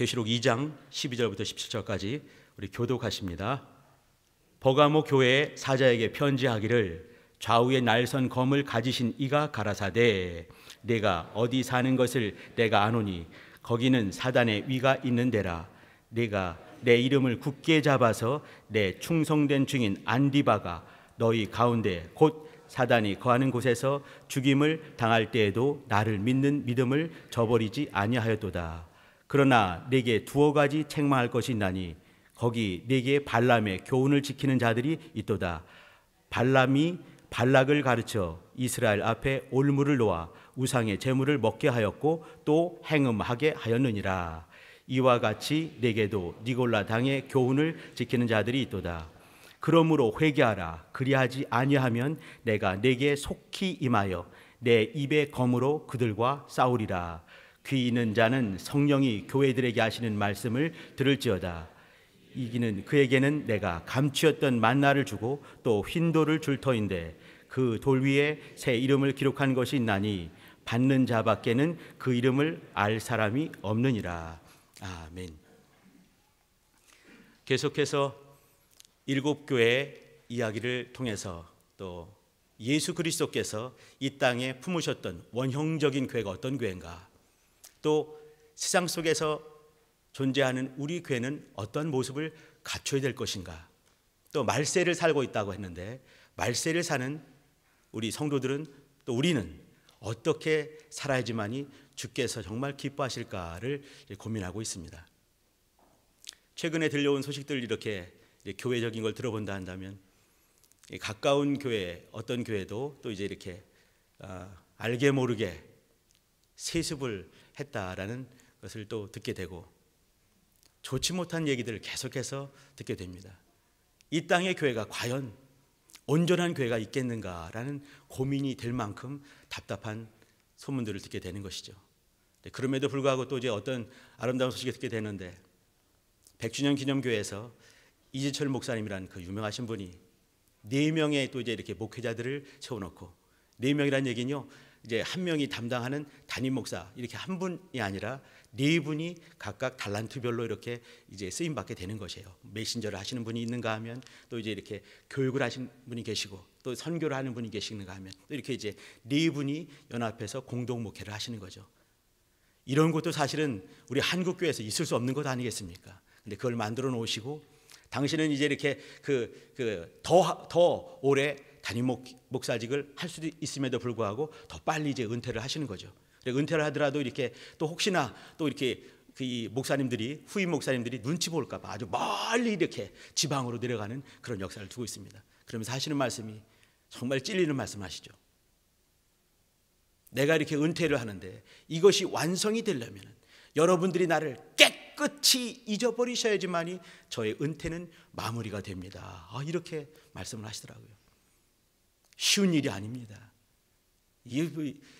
계시록 2장 12절부터 17절까지 우리 교독하십니다. 버가모 교회 사자에게 편지하기를 좌우의 날선 검을 가지신 이가 가라사대 내가 어디 사는 것을 내가 아노니 거기는 사단의 위가 있는 데라 내가 내 이름을 굳게 잡아서 내 충성된 증인 안디바가 너희 가운데 곧 사단이 거하는 곳에서 죽임을 당할 때에도 나를 믿는 믿음을 저버리지 아니하였도다. 그러나 내게 두어 가지 책망할 것이 있나니 거기 내게 발람의 교훈을 지키는 자들이 있도다. 발람이 발락을 가르쳐 이스라엘 앞에 올무를 놓아 우상의 재물을 먹게 하였고 또 행음하게 하였느니라. 이와 같이 내게도 니골라 당의 교훈을 지키는 자들이 있도다. 그러므로 회개하라. 그리하지 아니하면 내가 내게 속히 임하여 내 입의 검으로 그들과 싸우리라. 귀 있는 자는 성령이 교회들에게 하시는 말씀을 들을지어다. 이기는 그에게는 내가 감추었던 만나를 주고 또 흰돌을 줄 터인데 그 돌 위에 새 이름을 기록한 것이 있나니 받는 자밖에는 그 이름을 알 사람이 없느니라. 아멘. 계속해서 일곱 교회 이야기를 통해서 또 예수 그리스도께서 이 땅에 품으셨던 원형적인 교회가 어떤 교회인가 또 세상 속에서 존재하는 우리 교회는 어떠한 모습을 갖춰야 될 것인가? 또 말세를 살고 있다고 했는데 말세를 사는 우리 성도들은 또 우리는 어떻게 살아야지만이 주께서 정말 기뻐하실까를 고민하고 있습니다. 최근에 들려온 소식들 이렇게 교회적인 걸 들어본다 한다면 가까운 교회 어떤 교회도 또 이제 이렇게 아, 알게 모르게 세습을 했다라는 것을 또 듣게 되고 좋지 못한 얘기들을 계속해서 듣게 됩니다. 이 땅의 교회가 과연 온전한 교회가 있겠는가라는 고민이 될 만큼 답답한 소문들을 듣게 되는 것이죠. 네, 그럼에도 불구하고 또 이제 어떤 아름다운 소식을 듣게 되는데 100주년 기념교회에서 이지철 목사님이라는 그 유명하신 분이 네 명의 또 이제 이렇게 목회자들을 세워놓고 네 명이란 얘기는요 이제 한 명이 담당하는 담임 목사 이렇게 한 분이 아니라 네 분이 각각 달란트별로 이렇게 이제 쓰임 받게 되는 것이에요. 메신저를 하시는 분이 있는가 하면 또 이제 이렇게 교육을 하시는 분이 계시고 또 선교를 하는 분이 계시는가 하면 또 이렇게 이제 네 분이 연합해서 공동 목회를 하시는 거죠. 이런 것도 사실은 우리 한국 교회에서 있을 수 없는 것 아니겠습니까? 근데 그걸 만들어 놓으시고 당신은 이제 이렇게 그 그 더더 더 오래 단임 목, 사직을할 수도 있음에도 불구하고 더 빨리 이제 은퇴를 하시는 거죠. 은퇴를 하더라도 이렇게 또 혹시나 또 이렇게 그 목사님들이 후임 목사님들이 눈치 볼까 봐 아주 멀리 이렇게 지방으로 내려가는 그런 역사를 두고 있습니다. 그러면서 하시는 말씀이 정말 찔리는 말씀하시죠. 내가 이렇게 은퇴를 하는데 이것이 완성이 되려면 여러분들이 나를 깨끗이 잊어버리셔야지만이 저의 은퇴는 마무리가 됩니다. 아, 이렇게 말씀을 하시더라고요. 쉬운 일이 아닙니다.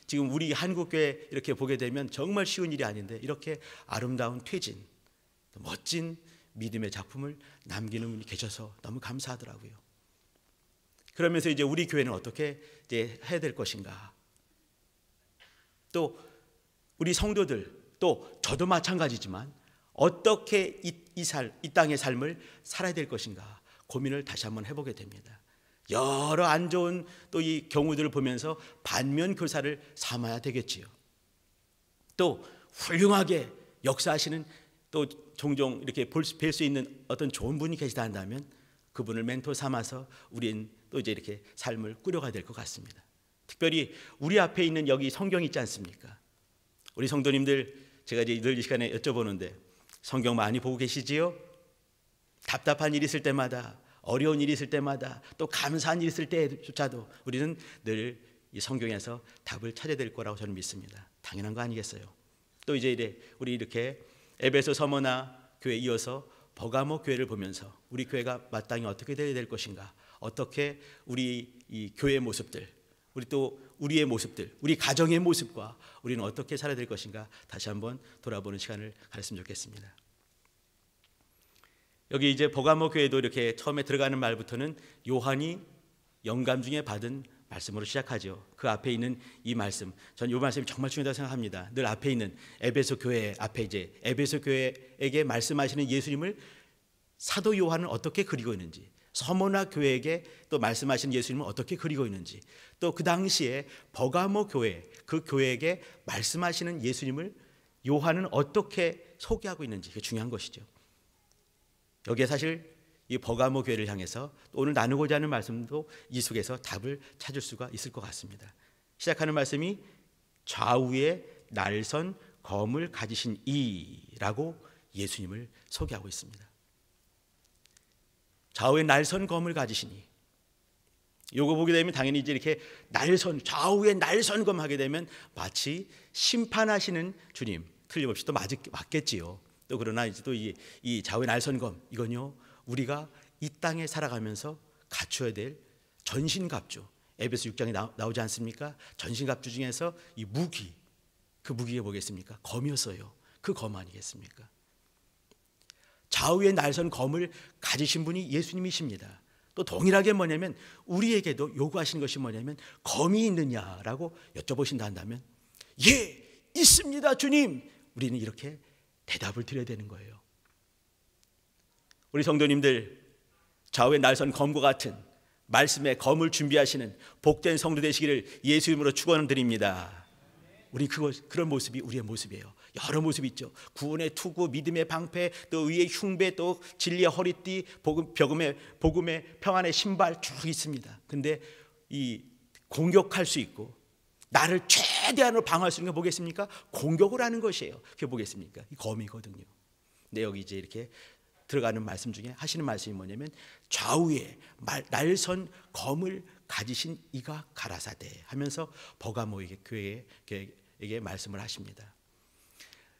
지금 우리 한국교회 이렇게 보게 되면 정말 쉬운 일이 아닌데 이렇게 아름다운 퇴진, 멋진 믿음의 작품을 남기는 분이 계셔서 너무 감사하더라고요. 그러면서 이제 우리 교회는 어떻게 이제 해야 될 것인가? 또 우리 성도들 또 저도 마찬가지지만 어떻게 이, 이, 살, 이 땅의 삶을 살아야 될 것인가 고민을 다시 한번 해보게 됩니다. 여러 안 좋은 또 이 경우들을 보면서 반면 교사를 삼아야 되겠지요. 또 훌륭하게 역사하시는 또 종종 이렇게 볼 수 있는 어떤 좋은 분이 계시다 한다면 그분을 멘토 삼아서 우린 또 이제 이렇게 삶을 꾸려가야 될 것 같습니다. 특별히 우리 앞에 있는 여기 성경 있지 않습니까? 우리 성도님들 제가 이제 늘이 시간에 여쭤보는데 성경 많이 보고 계시지요? 답답한 일 있을 때마다 어려운 일이 있을 때마다 또 감사한 일이 있을 때조차도 우리는 늘 이 성경에서 답을 찾아야 될 거라고 저는 믿습니다. 당연한 거 아니겠어요? 또 이제 이래 우리 이렇게 에베소 서머나 교회 이어서 버가모 교회를 보면서 우리 교회가 마땅히 어떻게 되어야 될 것인가? 어떻게 우리 이 교회의 모습들, 우리 또 우리의 모습들, 우리 가정의 모습과 우리는 어떻게 살아야 될 것인가 다시 한번 돌아보는 시간을 가졌으면 좋겠습니다. 여기 이제 버가모 교회도 이렇게 처음에 들어가는 말부터는 요한이 영감 중에 받은 말씀으로 시작하죠. 그 앞에 있는 이 말씀, 전이 말씀이 정말 중요하다고 생각합니다. 늘 앞에 있는 에베소 교회 앞에 이제 에베소 교회에게 말씀하시는 예수님을 사도 요한은 어떻게 그리고 있는지, 서모나 교회에게 또말씀하시는예수님은 어떻게 그리고 있는지, 또 그 당시에 버가모 교회 그 교회에게 말씀하시는 예수님을 요한은 어떻게 소개하고 있는지 그게 중요한 것이죠. 여기에 사실 이 버가모 교회를 향해서 오늘 나누고자 하는 말씀도 이 속에서 답을 찾을 수가 있을 것 같습니다. 시작하는 말씀이 좌우에 날선 검을 가지신 이라고 예수님을 소개하고 있습니다. 좌우에 날선 검을 가지신 이. 요거 보게 되면 당연히 이제 이렇게 날선 좌우에 날선 검 하게 되면 마치 심판하시는 주님 틀림없이 또 맞겠지요. 또 그러나 이제 또이 이 좌우의 날선검 이건요 우리가 이 땅에 살아가면서 갖춰야 될 전신갑주 에베소 6장에 나오, 오지 않습니까? 전신갑주 중에서 이 무기 그 무기가 뭐겠습니까? 검이었어요. 그 검 아니겠습니까? 좌우의 날선 검을 가지신 분이 예수님이십니다. 또 동일하게 뭐냐면 우리에게도 요구하신 것이 뭐냐면 검이 있느냐라고 여쭤보신다 한다면 예 있습니다 주님 우리는 이렇게 대답을 드려야 되는 거예요. 우리 성도님들 좌우의 날선 검과 같은 말씀의 검을 준비하시는 복된 성도 되시기를 예수 이름으로 축원드립니다. 우리 그거, 그런 모습이 우리의 모습이에요. 여러 모습 있죠. 구원의 투구, 믿음의 방패, 또 의의 흉배, 또 진리의 허리띠, 복음, 벽음의, 복음의 평안의 신발 쭉 있습니다. 근데 이 공격할 수 있고 나를 최 최대한으로 방어할 수 있는 게 뭐겠습니까? 공격을 하는 것이에요. 그게 뭐겠습니까? 검이거든요. 근데 여기 이제 이렇게 들어가는 말씀 중에 하시는 말씀이 뭐냐면 좌우에 날선 검을 가지신 이가 가라사대 하면서 버가모에게 교회에게 말씀을 하십니다.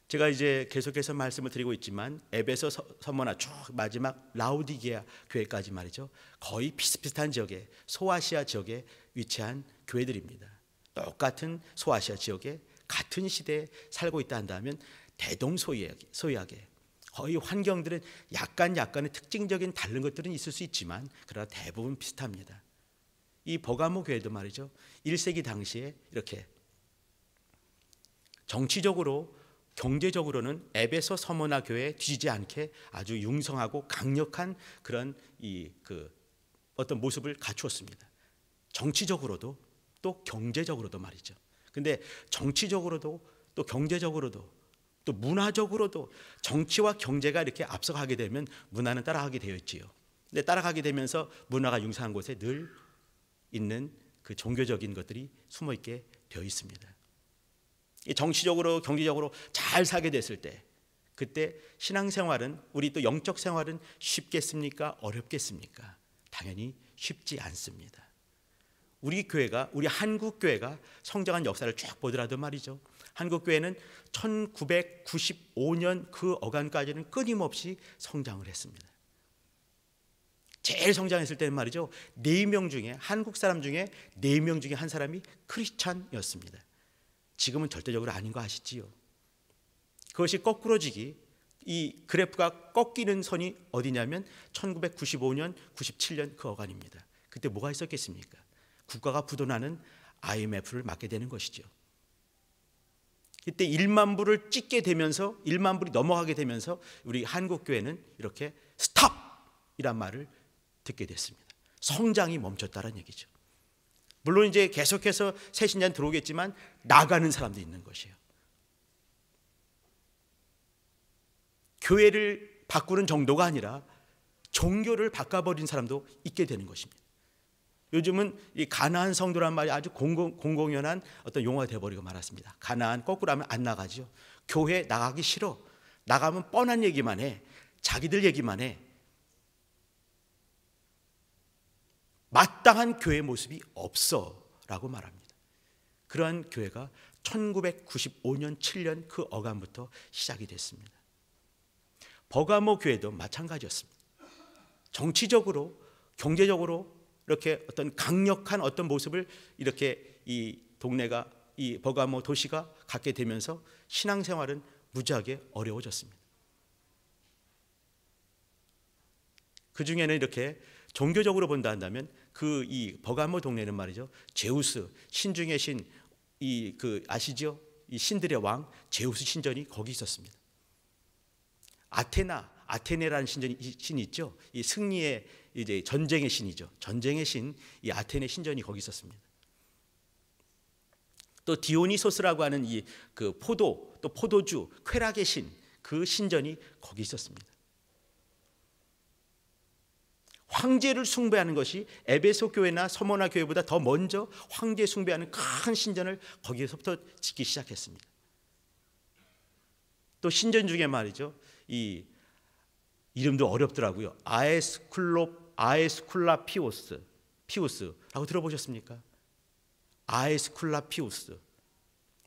제가 이제 계속해서 말씀을 드리고 있지만 에베소 서머나 쭉 마지막 라우디게아 교회까지 말이죠. 거의 비슷비슷한 지역에 소아시아 지역에 위치한 교회들입니다. 똑같은 소아시아 지역에 같은 시대에 살고 있다 한다면 대동소이하게 거의 환경들은 약간 약간의 특징적인 다른 것들은 있을 수 있지만 그러나 대부분 비슷합니다. 이 버가모 교회도 말이죠. 1세기 당시에 이렇게 정치적으로 경제적으로는 에베소 서머나 교회에 뒤지지 않게 아주 융성하고 강력한 그런 이 그 어떤 모습을 갖추었습니다. 정치적으로도 또 경제적으로도 말이죠. 근데 정치적으로도 또 경제적으로도 또 문화적으로도 정치와 경제가 이렇게 앞서가게 되면 문화는 따라가게 되어 있지요. 근데 따라가게 되면서 문화가 융사한 곳에 늘 있는 그 종교적인 것들이 숨어 있게 되어 있습니다. 이 정치적으로 경제적으로 잘 사게 됐을 때 그때 신앙생활은 우리 또 영적 생활은 쉽겠습니까? 어렵겠습니까? 당연히 쉽지 않습니다. 우리 교회가 우리 한국 교회가 성장한 역사를 쭉 보더라도 말이죠. 한국 교회는 1995년 그 어간까지는 끊임없이 성장을 했습니다. 제일 성장했을 때는 말이죠. 네 명 중에 한국 사람 중에 네 명 중에 한 사람이 크리스찬이었습니다. 지금은 절대적으로 아닌 거 아시지요? 그것이 거꾸로지기 이 그래프가 꺾이는 선이 어디냐면 1995년, 97년 그 어간입니다. 그때 뭐가 있었겠습니까? 국가가 부도나는 IMF를 맞게 되는 것이죠. 이때 1만 불을 찍게 되면서 1만 불이 넘어가게 되면서 우리 한국 교회는 이렇게 스탑이란 말을 듣게 됐습니다. 성장이 멈췄다는 얘기죠. 물론 이제 계속해서 새신자 들어오겠지만 나가는 사람도 있는 것이에요. 교회를 바꾸는 정도가 아니라 종교를 바꿔버린 사람도 있게 되는 것입니다. 요즘은 이가난안 성도란 말이 아주 공공, 공공연한 어떤 용어가 돼버리고 말았습니다. 가나 거꾸로 하면 안 나가죠. 교회 나가기 싫어. 나가면 뻔한 얘기만 해. 자기들 얘기만 해. 마땅한 교회 모습이 없어. 라고 말합니다. 그러한 교회가 1995년 7년 그 어감부터 시작이 됐습니다. 버가모 교회도 마찬가지였습니다. 정치적으로, 경제적으로 이렇게 어떤 강력한 어떤 모습을 이렇게 이 동네가 이 버가모 도시가 갖게 되면서 신앙생활은 무지하게 어려워졌습니다. 그 중에는 이렇게 종교적으로 본다 한다면 그 이 버가모 동네는 말이죠 제우스 신중의 신이 그 아시죠 이 신들의 왕 제우스 신전이 거기 있었습니다. 아테나 아테네라는 신전이 신 있죠. 이 승리의 이제 전쟁의 신이죠. 전쟁의 신 이 아테네 신전이 거기 있었습니다. 또 디오니소스라고 하는 이 그 포도 또 포도주 쾌락의 신 그 신전이 거기 있었습니다. 황제를 숭배하는 것이 에베소 교회나 서머나 교회보다 더 먼저 황제 숭배하는 큰 신전을 거기에서부터 짓기 시작했습니다. 또 신전 중에 말이죠. 이 이름도 어렵더라고요. 아에스쿨로 아에스쿨라 피오스 피우스라고 들어보셨습니까? 아에스쿨라 피우스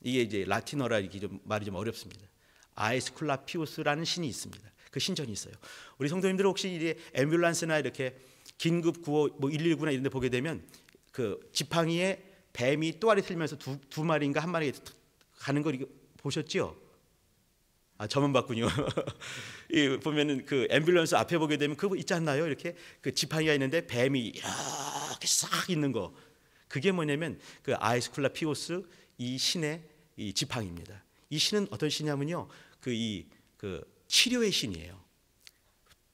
이게 이제 라틴어라 이게 좀 말이 좀 어렵습니다. 아에스쿨라 피우스라는 신이 있습니다. 그 신전이 있어요. 우리 성도님들 혹시 이제 앰뷸런스나 이렇게 긴급 구호 뭐 119나 이런 데 보게 되면 그 지팡이에 뱀이 또아리 틀면서 두, 두 마리인가 한 마리 가는 거보셨지 아, 저만 봤군요. 이 보면은 그 앰뷸런스 앞에 보게 되면 그거 있지 않나요? 이렇게 그 지팡이가 있는데 뱀이 이렇게 싹 있는 거. 그게 뭐냐면 그 아이스쿨라피오스 이 신의 이 지팡이입니다. 이 신은 어떤 신이냐면요. 그 이그 그 치료의 신이에요.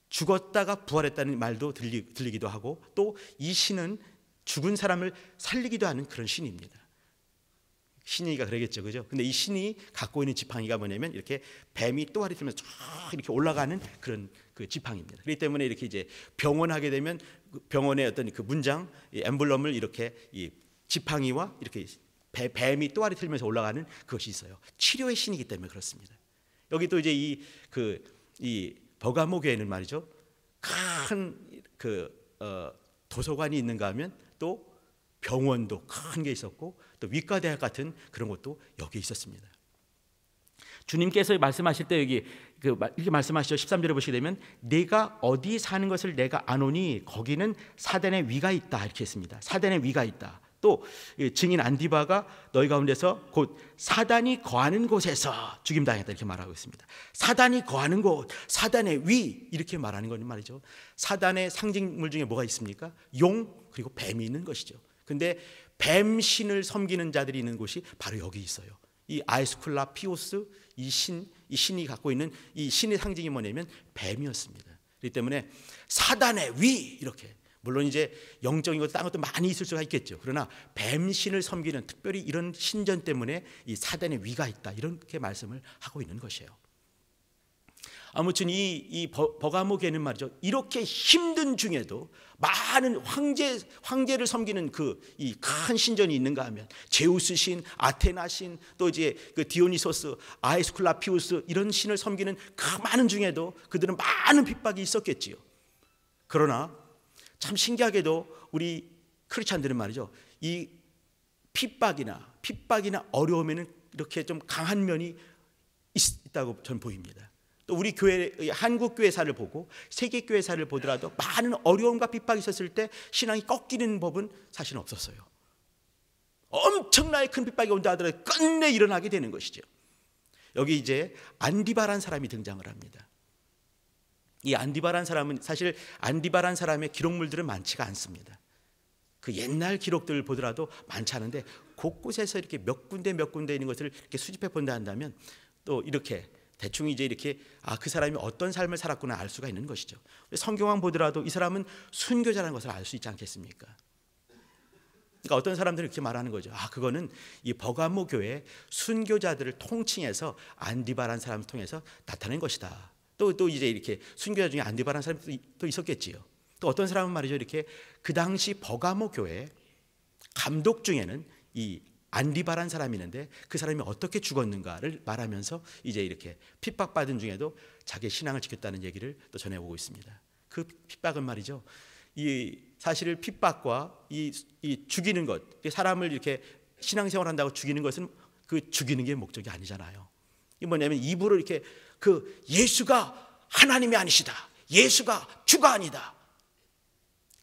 죽었다가 부활했다는 말도 들리, 들리기도 하고 또 이 신은 죽은 사람을 살리기도 하는 그런 신입니다. 신이가 그러겠죠. 그죠? 근데 이 신이 갖고 있는 지팡이가 뭐냐면 이렇게 뱀이 또아리 들면서 쫙 이렇게 올라가는 그런 그 지팡이입니다. 그렇기 때문에 이렇게 이제 병원 하게 되면 그 병원의 어떤 그 문장, 이 엠블럼을 이렇게 이 지팡이와 이렇게 배, 뱀이 또아리 틀면서 올라가는 그것이 있어요. 치료의 신이기 때문에 그렇습니다. 여기 또 이제 이 그 이 버가모 교회는 말이죠. 큰 그 어, 도서관이 있는가 하면 또 병원도 큰 게 있었고 또 위과대학 같은 그런 것도 여기 있었습니다. 주님께서 말씀하실 때 여기 그 이렇게 말씀하시죠. 13절에 보시게 되면 내가 어디 사는 것을 내가 아노니 거기는 사단의 위가 있다 이렇게 했습니다. 사단의 위가 있다. 또 증인 안디바가 너희 가운데서 곧 사단이 거하는 곳에서 죽임 당했다 이렇게 말하고 있습니다. 사단이 거하는 곳, 사단의 위 이렇게 말하는 거는 말이죠. 사단의 상징물 중에 뭐가 있습니까? 용 그리고 뱀이 있는 것이죠. 근데 뱀신을 섬기는 자들이 있는 곳이 바로 여기 있어요. 이 아이스쿨라 피오스 이 신, 이 신이 갖고 있는 이 신의 상징이 뭐냐면 뱀이었습니다. 그렇기 때문에 사단의 위 이렇게 물론 이제 영적인 것도 다른 것도 많이 있을 수가 있겠죠. 그러나 뱀신을 섬기는 특별히 이런 신전 때문에 이 사단의 위가 있다 이렇게 말씀을 하고 있는 것이에요. 아무튼 이, 이 버, 버가목에는 말이죠. 이렇게 힘든 중에도 많은 황제, 황제를 섬기는 그이큰 신전이 있는가 하면 제우스 신, 아테나 신, 또 이제 그 디오니소스, 아에스클라피우스 이런 신을 섬기는 그 많은 중에도 그들은 많은 핍박이 있었겠지요. 그러나 참 신기하게도 우리 크리스찬들은 말이죠. 이 핍박이나 핍박이나 어려움에는 이렇게 좀 강한 면이 있다고 전 보입니다. 또 우리 교회 한국 교회사를 보고 세계 교회사를 보더라도 많은 어려움과 핍박이 있었을 때 신앙이 꺾이는 법은 사실 없었어요. 엄청나게 큰 핍박이 온다 하더라도 끝내 일어나게 되는 것이죠. 여기 이제 안디바란 사람이 등장을 합니다. 이 안디바란 사람은 사실 안디바란 사람의 기록물들은 많지가 않습니다. 그 옛날 기록들을 보더라도 많지 않은데 곳곳에서 이렇게 몇 군데 몇 군데 있는 것을 이렇게 수집해 본다 한다면 또 이렇게 대충 이제 이렇게 아 그 사람이 어떤 삶을 살았구나 알 수가 있는 것이죠. 성경만 보더라도 이 사람은 순교자라는 것을 알 수 있지 않겠습니까? 그러니까 어떤 사람들이 이렇게 말하는 거죠. 아 그거는 이 버가모 교회 순교자들을 통칭해서 안디바란 사람을 통해서 나타낸 것이다. 또또 또 이제 이렇게 순교자 중에 안디바란 사람도 또 있었겠지요. 또 어떤 사람은 말이죠 이렇게 그 당시 버가모 교회 감독 중에는 이 안디바란 사람이 있는데 그 사람이 어떻게 죽었는가를 말하면서 이제 이렇게 핍박받은 중에도 자기 의 신앙을 지켰다는 얘기를 또 전해오고 있습니다. 그 핍박은 말이죠. 이사실 핍박과 이, 이 죽이는 것, 사람을 이렇게 신앙생활 한다고 죽이는 것은 그 죽이는 게 목적이 아니잖아요. 이 뭐냐면 입으로 이렇게 그 예수가 하나님이 아니시다. 예수가 주가 아니다.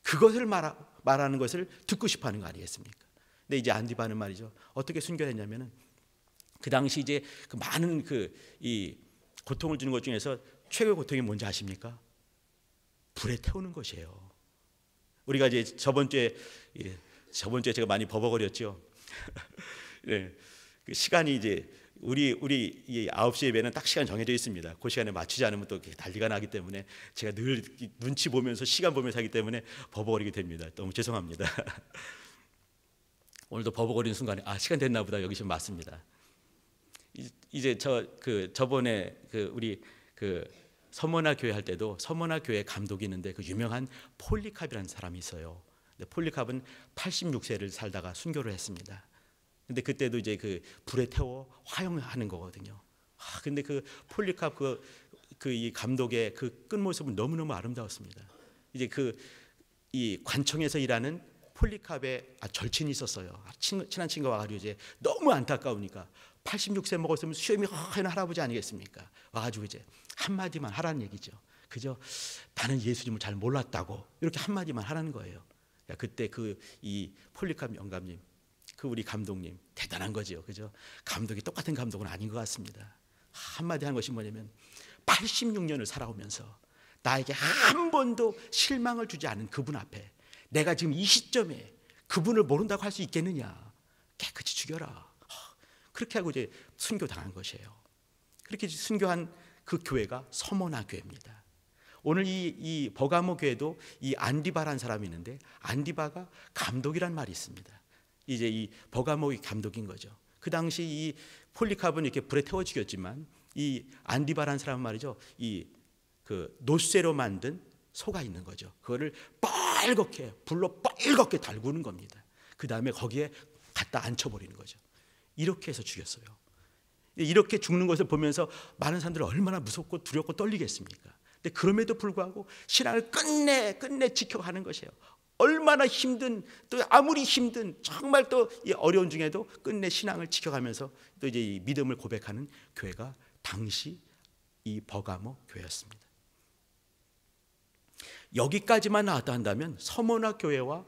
그것을 말하, 말하는 것을 듣고 싶어 하는 거 아니겠습니까? 근데 네, 이제 안디바는 말이죠. 어떻게 순결했냐면은 그 당시 이제 그 많은 그 이 고통을 주는 것 중에서 최고의 고통이 뭔지 아십니까? 불에 태우는 것이에요. 우리가 이제 저번 주에 예, 저번 주에 제가 많이 버벅거렸죠. 예, 그 시간이 이제 우리 우리 이 9시 예배는 딱 시간 정해져 있습니다. 그 시간에 맞추지 않으면 또 난리가 나기 때문에 제가 늘 눈치 보면서 시간 보면서 하기 때문에 버벅거리게 됩니다. 너무 죄송합니다. 오늘도 버벅거리는 순간에 아 시간 됐나 보다 여기시면 맞습니다. 이제 저 그 저번에 그 우리 그 서머나 교회 할 때도 서머나 교회 감독이 있는데 그 유명한 폴리캅이라는 사람이 있어요. 근데 폴리캅은 86세를 살다가 순교를 했습니다. 근데 그때도 이제 그 불에 태워 화형하는 거거든요. 아 근데 그 폴리캅 그그 이 감독의 그 끝모습은 너무너무 아름다웠습니다. 이제 그 이 관청에서 일하는 폴리캅의 아, 절친이 있었어요. 아, 친, 한 친구와 가 가지고 이제 너무 안타까우니까 86세 먹었으면 수염이 허연 할아버지 아니겠습니까? 와가지고 이제 한마디만 하라는 얘기죠. 그죠? 나는 예수님을 잘 몰랐다고 이렇게 한마디만 하라는 거예요. 그때 그 이 폴리캅 영감님, 그 우리 감독님 대단한 거죠. 그죠? 감독이 똑같은 감독은 아닌 것 같습니다. 한마디 한 것이 뭐냐면 86년을 살아오면서 나에게 한 번도 실망을 주지 않은 그분 앞에 내가 지금 이 시점에 그분을 모른다고 할 수 있겠느냐? 깨끗이 죽여라. 그렇게 하고 이제 순교 당한 것이에요. 그렇게 순교한 그 교회가 서머나 교회입니다. 오늘 이, 이 버가모 교회도 이 안디바라는 사람이 있는데 안디바가 감독이란 말이 있습니다. 이제 이 버가모의 감독인 거죠. 그 당시 이 폴리카브는 이렇게 불에 태워 죽였지만 이 안디바라는 사람 말이죠. 이 그 노쇠로 만든 소가 있는 거죠. 그거를 뻑 빨갛게 불로 빨갛게 달구는 겁니다. 그 다음에 거기에 갖다 앉혀버리는 거죠. 이렇게 해서 죽였어요. 이렇게 죽는 것을 보면서 많은 사람들이 얼마나 무섭고 두렵고 떨리겠습니까? 근데 그럼에도 불구하고 신앙을 끝내 끝내 지켜가는 것이에요. 얼마나 힘든 또 아무리 힘든 정말 또 어려운 중에도 끝내 신앙을 지켜가면서 또 이제 믿음을 고백하는 교회가 당시 이 버가모 교회였습니다. 여기까지만 나왔다 한다면 서머나 교회와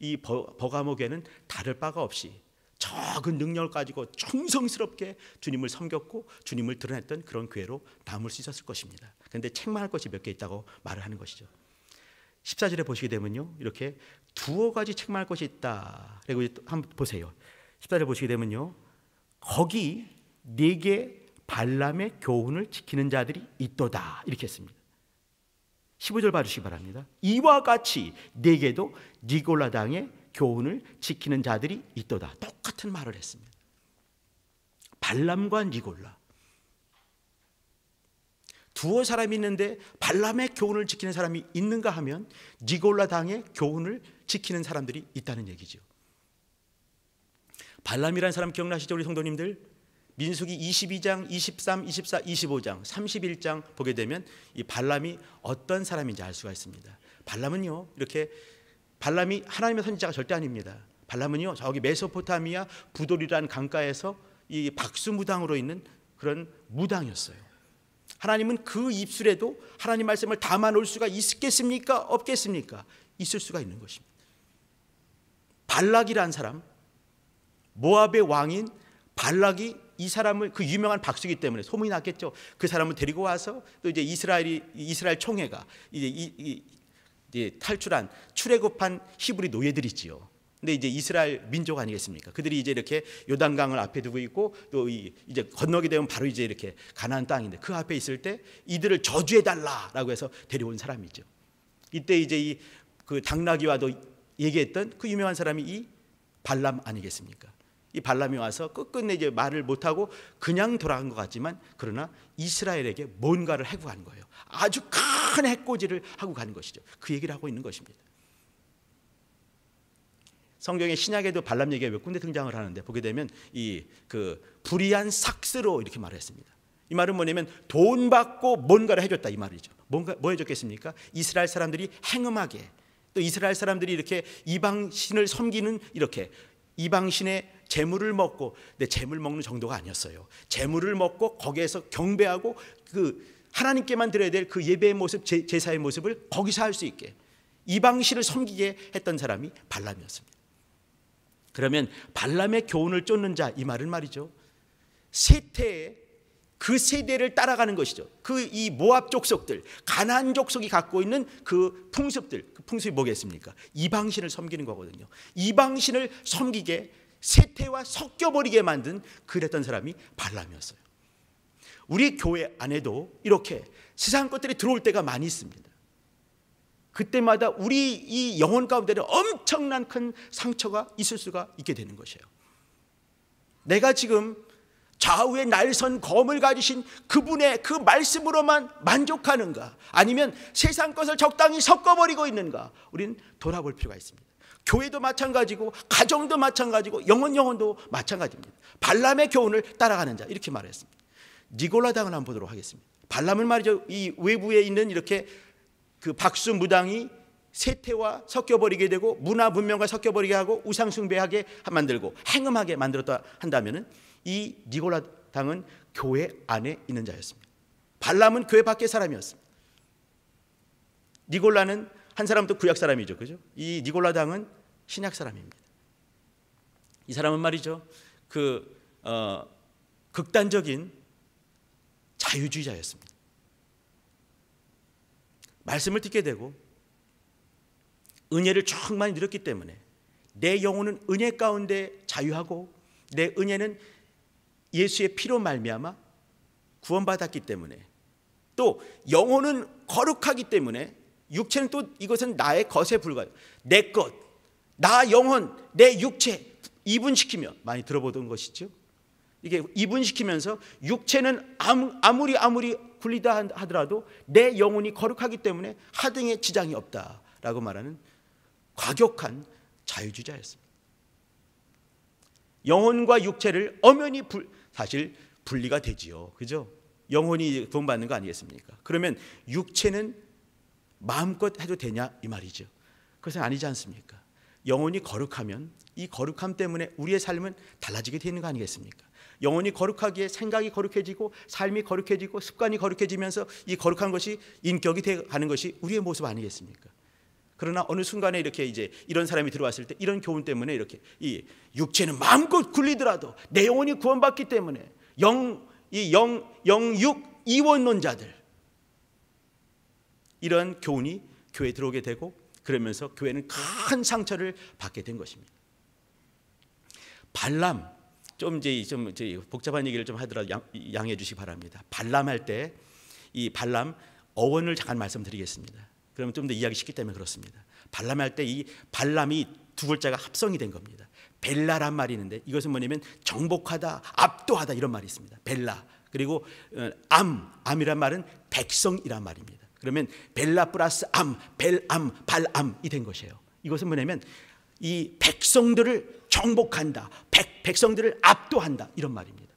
이 버가목에는 다를 바가 없이 적은 능력을 가지고 충성스럽게 주님을 섬겼고 주님을 드러냈던 그런 교회로 남을 수 있었을 것입니다. 그런데 책망할 것이 몇 개 있다고 말을 하는 것이죠. 14절에 보시게 되면요. 이렇게 두어 가지 책망할 것이 있다. 그리고 한번 보세요. 14절에 보시게 되면요. 거기 네 개 발람의 교훈을 지키는 자들이 있도다. 이렇게 했습니다. 15절 봐주시기 바랍니다. 이와 같이 내게도 니골라당의 교훈을 지키는 자들이 있도다. 똑같은 말을 했습니다. 발람과 니골라. 두 사람이 있는데 발람의 교훈을 지키는 사람이 있는가 하면 니골라당의 교훈을 지키는 사람들이 있다는 얘기죠. 발람이라는 사람 기억나시죠? 우리 성도님들. 민숙이 22장, 23, 24, 25장, 31장 보게 되면 이 발람이 어떤 사람인지 알 수가 있습니다. 발람은요 이렇게 발람이 하나님의 선지자가 절대 아닙니다. 발람은요 저기 메소포타미아 부돌이라는 강가에서 이 박수 무당으로 있는 그런 무당이었어요. 하나님은 그 입술에도 하나님 말씀을 담아 놓을 수가 있겠습니까? 없겠습니까? 있을 수가 있는 것입니다. 발락이란 사람 모압의 왕인 발락이 이 사람을 그 유명한 박수기 때문에 소문이 났겠죠. 그 사람을 데리고 와서 또 이제 이스라엘이 이스라엘 총회가 이제 이, 이, 이 탈출한 출애굽한 히브리 노예들이지요. 근데 이제 이스라엘 민족 아니겠습니까? 그들이 이제 이렇게 요단강을 앞에 두고 있고 또 이제 건너게 되면 바로 이제 이렇게 가나안 땅인데 그 앞에 있을 때 이들을 저주해 달라라고 해서 데려온 사람이죠. 이때 이제 이 그 당나귀와도 얘기했던 그 유명한 사람이 이 발람 아니겠습니까? 이 발람이 와서 끝끝내 이제 말을 못하고 그냥 돌아간 것 같지만 그러나 이스라엘에게 뭔가를 해고 가는 거예요. 아주 큰 해코지를 하고 가는 것이죠. 그 얘기를 하고 있는 것입니다. 성경의 신약에도 발람 얘기가 몇 군데 등장을 하는데 보게 되면 이 그 불의한 삭스로 이렇게 말을 했습니다. 이 말은 뭐냐면 돈 받고 뭔가를 해줬다 이 말이죠. 뭔가 뭐 해줬겠습니까? 이스라엘 사람들이 행음하게 또 이스라엘 사람들이 이렇게 이방신을 섬기는 이렇게 이방신의 재물을 먹고 근 재물 먹는 정도가 아니었어요. 재물을 먹고 거기에서 경배하고 그 하나님께만 드려야 될 그 예배의 모습, 제, 사의 모습을 거기서 할 수 있게 이방신을 섬기게 했던 사람이 발람이었습니다. 그러면 발람의 교훈을 쫓는 자 이 말은 말이죠. 세태에 그 세대를 따라가는 것이죠. 그 이 모압 족속들, 가나안 족속이 갖고 있는 그 풍습들, 그 풍습이 뭐겠습니까? 이방신을 섬기는 거거든요. 이방신을 섬기게 세태와 섞여버리게 만든 그랬던 사람이 발람이었어요. 우리 교회 안에도 이렇게 세상 것들이 들어올 때가 많이 있습니다. 그때마다 우리 이 영혼 가운데는 엄청난 큰 상처가 있을 수가 있게 되는 것이에요. 내가 지금 좌우의 날선 검을 가지신 그분의 그 말씀으로만 만족하는가 아니면 세상 것을 적당히 섞어버리고 있는가 우리는 돌아볼 필요가 있습니다. 교회도 마찬가지고 가정도 마찬가지고 영혼 영혼도 마찬가지입니다. 발람의 교훈을 따라가는 자 이렇게 말했습니다. 니골라당을 한번 보도록 하겠습니다. 발람을 말이죠. 이 외부에 있는 이렇게 그 박수 무당이 세태와 섞여버리게 되고 문화 문명과 섞여버리게 하고 우상숭배하게 만들고 행음하게 만들었다 한다면이 니골라당은 교회 안에 있는 자였습니다. 발람은 교회 밖의 사람이었습니다. 니골라는 한사람도 구약 사람이죠. 그죠? 이 니골라당은 신약 사람입니다. 이 사람은 말이죠. 그 어, 극단적인 자유주의자였습니다. 말씀을 듣게 되고 은혜를 충만히 누렸기 때문에 내 영혼은 은혜 가운데 자유하고 내 은혜는 예수의 피로 말미암아 구원받았기 때문에 또 영혼은 거룩하기 때문에 육체는 또 이것은 나의 것에 불과해요. 내 것, 나 영혼, 내 육체 이분시키며 많이 들어보던 것이죠. 이게 이분시키면서 육체는 아무, 아무리 아무리 굴리다 하더라도 내 영혼이 거룩하기 때문에 하등의 지장이 없다라고 말하는 과격한 자유주자였습니다 영혼과 육체를 엄연히 불, 사실 분리가 되지요. 그죠? 영혼이 돈 받는 거 아니겠습니까? 그러면 육체는 마음껏 해도 되냐 이 말이죠. 그것은 아니지 않습니까? 영혼이 거룩하면 이 거룩함 때문에 우리의 삶은 달라지게 되는 거 아니겠습니까? 영혼이 거룩하기에 생각이 거룩해지고 삶이 거룩해지고 습관이 거룩해지면서 이 거룩한 것이 인격이 되는 것이 우리의 모습 아니겠습니까? 그러나 어느 순간에 이렇게 이제 이런 사람이 들어왔을 때 이런 교훈 때문에 이렇게 이 육체는 마음껏 굴리더라도 내 영혼이 구원받기 때문에 영 이 영 영육 이원론자들 이런 교훈이 교회에 들어오게 되고 그러면서 교회는 큰 상처를 받게 된 것입니다. 발람 좀 이제 좀 이제 복잡한 얘기를 좀 하더라도 양, 해해 주시기 바랍니다. 발람 할때이 발람 어원을 잠깐 말씀드리겠습니다. 그러면 좀 더이해기 쉽기 때문에 그렇습니다. 발람 할때이 발람이 두 글자가 합성이 된 겁니다. 벨라란 말이 있는데 이것은 뭐냐면 정복하다, 압도하다 이런 말이 있습니다. 벨라. 그리고 어, 암, 암이란 말은 백성이란 말입니다. 그러면 벨라 플러스 암, 벨암, 발암이 된 것이에요. 이것은 뭐냐면 이 백성들을 정복한다. 백, 백성들을 압도한다. 이런 말입니다.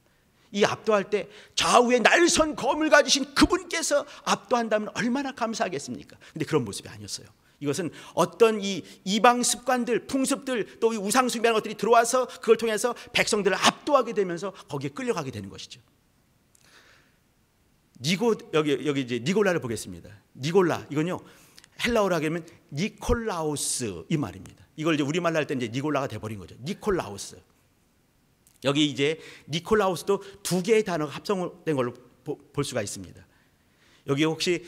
이 압도할 때 좌우에 날선 검을 가지신 그분께서 압도한다면 얼마나 감사하겠습니까? 근데 그런 모습이 아니었어요. 이것은 어떤 이 이방 습관들, 풍습들, 또이 우상숭배하는 것들이 들어와서 그걸 통해서 백성들을 압도하게 되면서 거기에 끌려가게 되는 것이죠. 니고 여기 여기 이제 니골라를 보겠습니다. 니골라 이건요 헬라어로 하면 니콜라우스 이 말입니다. 이걸 이제 우리말로 할 때 이제 니골라가 돼버린 거죠. 니콜라우스. 여기 이제 니콜라우스도 두 개의 단어가 합성된 걸로 보, 볼 수가 있습니다. 여기 혹시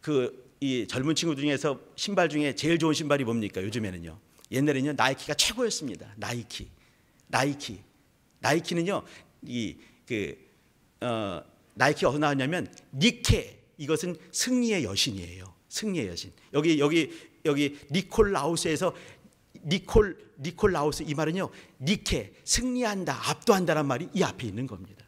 그 이 젊은 친구 중에서 신발 중에 제일 좋은 신발이 뭡니까? 요즘에는요. 옛날에는요 나이키가 최고였습니다. 나이키, 나이키, 나이키는요 이 그 어, 나이키 가 어디서 나왔냐면 니케 이것은 승리의 여신이에요. 승리의 여신. 여기 여기 여기 니콜라우스에서 니콜 니콜라우스 이 말은요. 니케 승리한다 압도한다란 말이 이 앞에 있는 겁니다.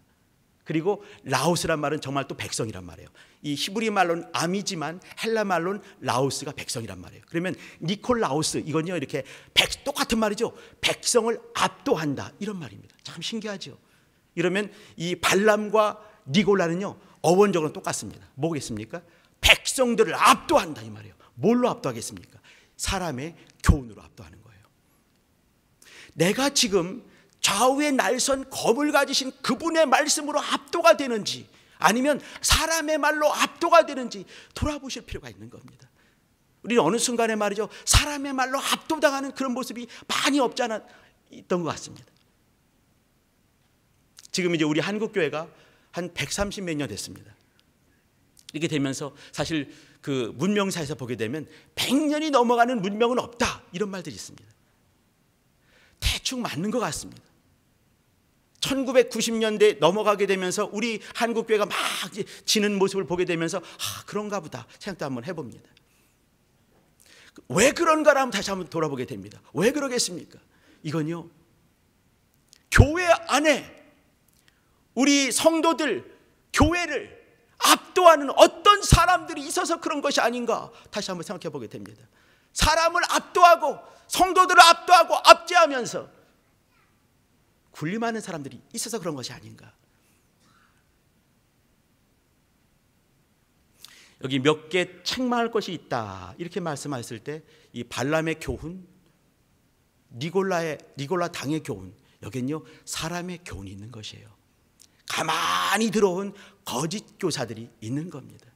그리고 라우스란 말은 정말 또 백성이란 말이에요. 이 히브리 말로는 암이지만 헬라 말로는 라우스가 백성이란 말이에요. 그러면 니콜라우스 이건요 이렇게 백, 똑같은 말이죠. 백성을 압도한다 이런 말입니다. 참 신기하죠. 이러면 이 발람과 니골라는요 어원적으로 똑같습니다. 뭐겠습니까? 백성들을 압도한다 이 말이에요. 뭘로 압도하겠습니까? 사람의 교훈으로 압도하는 거예요. 내가 지금 좌우의 날선 검을 가지신 그분의 말씀으로 압도가 되는지 아니면 사람의 말로 압도가 되는지 돌아보실 필요가 있는 겁니다. 우리는 어느 순간에 말이죠. 사람의 말로 압도당하는 그런 모습이 많이 없지 않았던 것 같습니다. 지금 이제 우리 한국교회가 한130몇년 됐습니다. 이렇게 되면서 사실 그 문명사에서 보게 되면 100년이 넘어가는 문명은 없다 이런 말들이 있습니다. 대충 맞는 것 같습니다. 1990년대 넘어가게 되면서 우리 한국교회가 막 지는 모습을 보게 되면서 아 그런가 보다 생각도 한번 해봅니다. 왜 그런가를 한번 다시 한번 돌아보게 됩니다. 왜 그러겠습니까? 이건요 교회 안에 우리 성도들, 교회를 압도하는 어떤 사람들이 있어서 그런 것이 아닌가 다시 한번 생각해 보게 됩니다. 사람을 압도하고 성도들을 압도하고 압제하면서 군림하는 사람들이 있어서 그런 것이 아닌가. 여기 몇 개 책망할 것이 있다 이렇게 말씀하셨을 때 이 발람의 교훈, 니골라의 니골라 당의 교훈 여기는요 사람의 교훈이 있는 것이에요. 가만히 들어온 거짓 교사들이 있는 겁니다.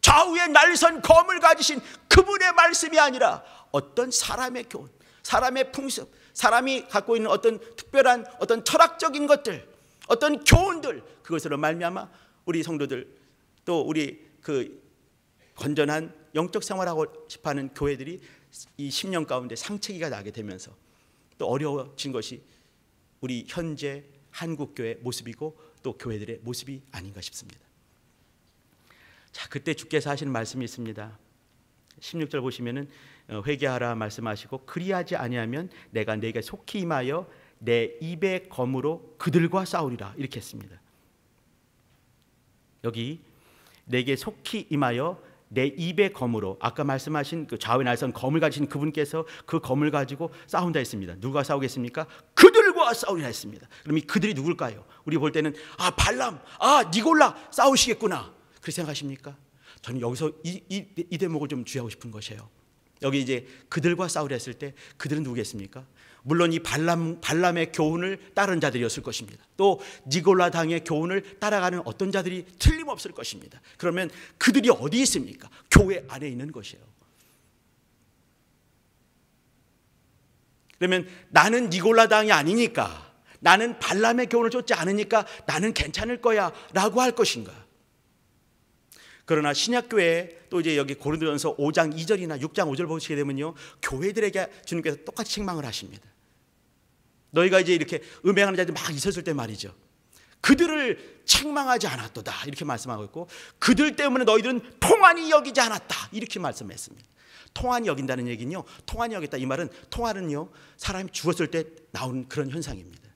좌우에 날선 검을 가지신 그분의 말씀이 아니라 어떤 사람의 교훈, 사람의 풍습, 사람이 갖고 있는 어떤 특별한 어떤 철학적인 것들, 어떤 교훈들 그것으로 말미암아 우리 성도들 또 우리 그 건전한 영적 생활하고 싶어하는 교회들이 이 10년 가운데 상체기가 나게 되면서 또 어려워진 것이 우리 현재 한국교회 의 모습이고 또 교회들의 모습이 아닌가 싶습니다. 자, 그때 주께서 하시 말씀이 있습니다. 16절 보시면은 어, 회개하라 말씀하시고 그리하지 아니하면 내가 내게 속히 임하여 내 입의 검으로 그들과 싸우리라 이렇게 했습니다. 여기 내게 속히 임하여 내 입의 검으로 아까 말씀하신 그좌우 날선 검을 가지신 그분께서 그 검을 가지고 싸운다 했습니다. 누가 싸우겠습니까? 그들 그들과 아, 싸우리라 했습니다. 그럼 이 그들이 누굴까요? 우리 볼 때는 아 발람, 아 니골라 싸우시겠구나. 그렇게 생각하십니까? 저는 여기서 이, 이, 이 대목을 좀 주의하고 싶은 것이에요. 여기 이제 그들과 싸우려 했을 때 그들은 누구겠습니까? 물론 이 발람, 발람의 교훈을 따른 자들이었을 것입니다. 또 니골라 당의 교훈을 따라가는 어떤 자들이 틀림없을 것입니다. 그러면 그들이 어디 있습니까? 교회 안에 있는 것이에요. 그러면 나는 니골라당이 아니니까 나는 발람의 교훈을 쫓지 않으니까 나는 괜찮을 거야 라고 할 것인가? 그러나 신약교회 또 이제 여기 고린도전서 5장 2절이나 6장 5절 보시게 되면요 교회들에게 주님께서 똑같이 책망을 하십니다 너희가 이제 이렇게 음행하는 자들이 막 있었을 때 말이죠 그들을 책망하지 않았도다 이렇게 말씀하고 있고 그들 때문에 너희들은 통안이 여기지 않았다 이렇게 말씀했습니다 통한이 여긴다는 얘기는요. 통한이 여겼다 이 말은 통한은요. 사람이 죽었을 때 나오는 그런 현상입니다.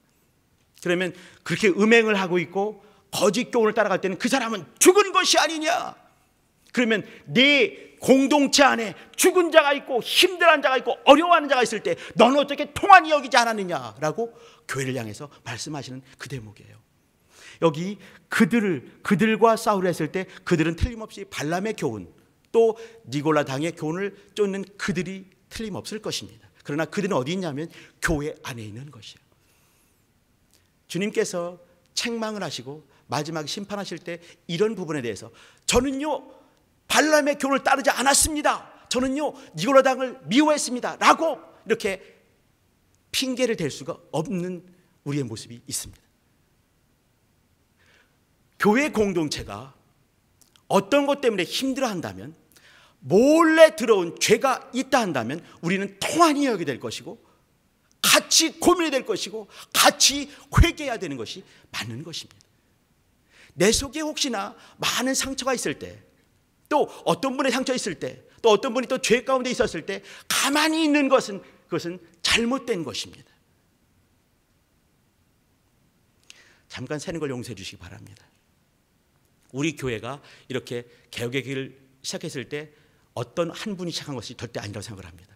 그러면 그렇게 음행을 하고 있고 거짓 교훈을 따라갈 때는 그 사람은 죽은 것이 아니냐. 그러면 네 공동체 안에 죽은 자가 있고 힘들한 자가 있고 어려워하는 자가 있을 때 너는 어떻게 통한이 여기지 않았느냐라고 교회를 향해서 말씀하시는 그 대목이에요. 여기 그들을 그들과 싸우려 했을 때 그들은 틀림없이 발람의 교훈, 또 니골라당의 교훈을 쫓는 그들이 틀림없을 것입니다. 그러나 그들은 어디 있냐면 교회 안에 있는 것이에요. 주님께서 책망을 하시고 마지막 심판하실 때 이런 부분에 대해서 저는요 발람의 교훈을 따르지 않았습니다. 저는요 니골라당을 미워했습니다.라고 이렇게 핑계를 댈 수가 없는 우리의 모습이 있습니다. 교회 공동체가 어떤 것 때문에 힘들어한다면 몰래 들어온 죄가 있다 한다면 우리는 통한이 여기 될 것이고 같이 고민이 될 것이고 같이 회개해야 되는 것이 맞는 것입니다. 내 속에 혹시나 많은 상처가 있을 때 또 어떤 분의 상처 있을 때 또 어떤 분이 또 죄 가운데 있었을 때 가만히 있는 것은 그것은 잘못된 것입니다. 잠깐 새는 걸 용서해 주시기 바랍니다. 우리 교회가 이렇게 개혁의 길을 시작했을 때 어떤 한 분이 시작한 것이 절대 아니라고 생각을 합니다.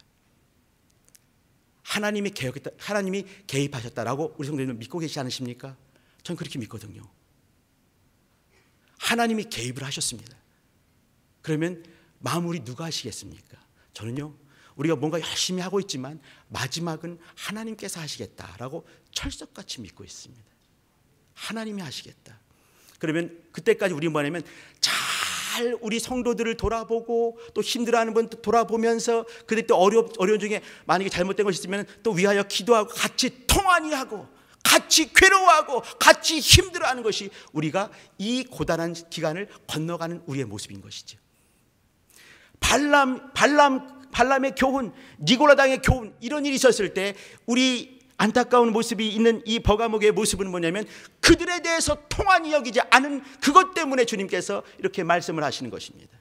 하나님이 개혁했다, 하나님이 개입하셨다라고 우리 성도님들 믿고 계시지 않으십니까? 전 그렇게 믿거든요. 하나님이 개입을 하셨습니다. 그러면 마무리 누가 하시겠습니까? 저는요, 우리가 뭔가 열심히 하고 있지만 마지막은 하나님께서 하시겠다라고 철석같이 믿고 있습니다. 하나님이 하시겠다. 그러면 그때까지 우리 뭐냐면 자잘 우리 성도들을 돌아보고 또 힘들어하는 분 돌아보면서 그때 또 어려, 어려운 중에 만약에 잘못된 것이 있으면 또 위하여 기도하고 같이 통안이하고 같이 괴로워하고 같이 힘들어하는 것이 우리가 이 고단한 기간을 건너가는 우리의 모습인 것이죠. 발람, 발람, 발람의 교훈, 니고라당의 교훈 이런 일이 있었을 때 우리 안타까운 모습이 있는 이 버가목의 모습은 뭐냐면 그들에 대해서 통한이 여기지 않은 그것 때문에 주님께서 이렇게 말씀을 하시는 것입니다.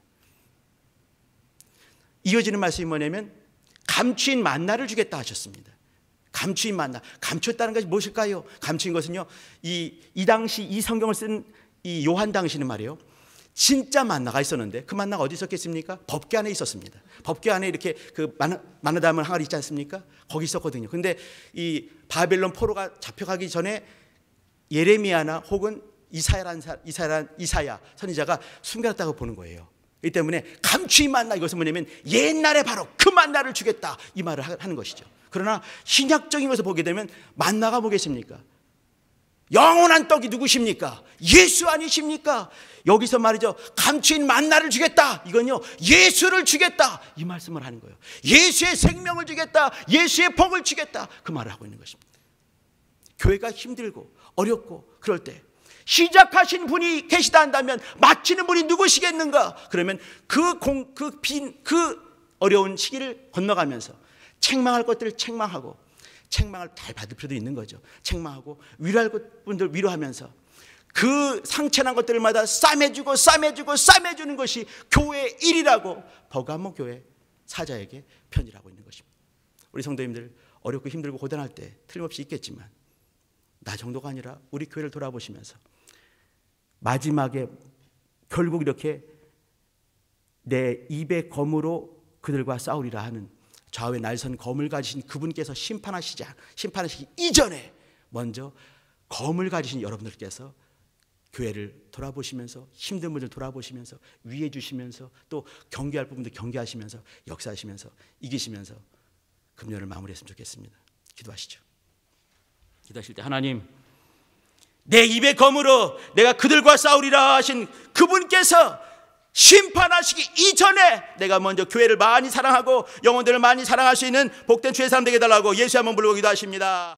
이어지는 말씀이 뭐냐면 감추인 만나를 주겠다 하셨습니다. 감추인 만나. 감췄다는 것이 무엇일까요? 감추인 것은요. 이, 이 당시 이 성경을 쓴 이 요한 당시는 말이에요. 진짜 만나가 있었는데 그 만나가 어디 있었겠습니까? 법계 안에 있었습니다. 법계 안에 이렇게 그 만나, 만나담을 항아리 있지 않습니까? 거기 있었거든요. 근데 이 바벨론 포로가 잡혀가기 전에 예레미야나 혹은 이사야란 이사야란 이사야 선지자가 숨겨놨다고 보는 거예요. 이 때문에 감추인 만나 이것은 뭐냐면 옛날에 바로 그 만나를 주겠다 이 말을 하는 것이죠. 그러나 신약적인 것을 보게 되면 만나가 뭐겠습니까? 영원한 떡이 누구십니까? 예수 아니십니까? 여기서 말이죠. 감추인 만나를 주겠다. 이건요. 예수를 주겠다. 이 말씀을 하는 거예요. 예수의 생명을 주겠다. 예수의 복을 주겠다. 그 말을 하고 있는 것입니다. 교회가 힘들고 어렵고 그럴 때 시작하신 분이 계시다 한다면 마치는 분이 누구시겠는가? 그러면 그 공, 그 빈, 그 어려운 시기를 건너가면서 책망할 것들을 책망하고 책망을 잘 받을 필요도 있는 거죠. 책망하고 위로할 분들 위로하면서 그 상처난 것들마다 싸매주고 싸매주고 싸매주는 것이 교회의 일이라고 버가모 교회 사자에게 편지라고 있는 것입니다. 우리 성도님들 어렵고 힘들고 고단할 때 틀림없이 있겠지만 나 정도가 아니라 우리 교회를 돌아보시면서 마지막에 결국 이렇게 내 입의 검으로 그들과 싸우리라 하는 좌우에 날선 검을 가지신 그분께서 심판하시자 심판하시기 이전에 먼저 검을 가지신 여러분들께서 교회를 돌아보시면서 힘든 분들 돌아보시면서 위해 주시면서 또 경계할 부분도 경계하시면서 역사하시면서 이기시면서 금년을 마무리했으면 좋겠습니다. 기도하시죠. 기도하실 때 하나님 내 입의 검으로 내가 그들과 싸우리라 하신 그분께서 심판하시기 이전에 내가 먼저 교회를 많이 사랑하고 영혼들을 많이 사랑할 수 있는 복된 주의 사람 되게 달라고 예수 한번 불러보기도 하십니다.